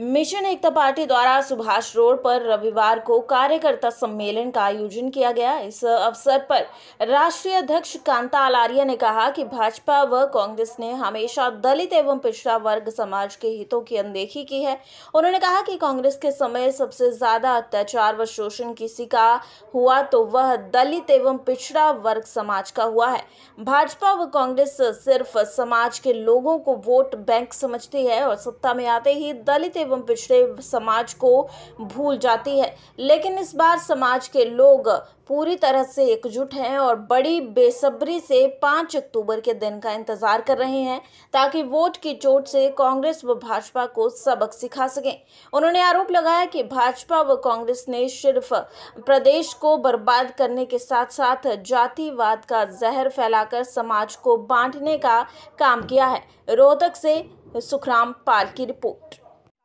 mission एकता party द्वारा Subhash road पर रविवार को कार्यकर्ता सम्मेलन का आयोजन किया गया इस अवसर पर राष्ट्रीय अध्यक्ष कांता आलारिया ने कहा कि भाजपा व कांग्रेस ने हमेशा दलित एवं पिछड़ा वर्ग समाज के हितों की अनदेखी की है उन्होंने कहा कि कांग्रेस के समय सबसे ज्यादा अत्याचार व शोषण किसी का हुआ तो वह दलित एवं पिछड़ा वर्ग समाज का हुआ है भाजपा व कांग्रेस सिर्फ समाज के लोगों को वोट बैंक समझती है और सत्ता में आते ही दलित एवं पिछड़े समाज को भूल जाती है लेकिन इस बार समाज के लोग पूरी तरह से एकजुट हैं और बड़ी बेसब्री से पाँच अक्टूबर के दिन का इंतजार कर रहे हैं ताकि वोट की चोट से कांग्रेस व भाजपा को सबक सिखा सकें उन्होंने आरोप लगाया कि भाजपा व कांग्रेस ने सिर्फ प्रदेश को बर्बाद करने के साथ साथ जातिवाद का जहर फैलाकर समाज को बांटने का काम किया है रोहतक से सुखराम पाल की रिपोर्ट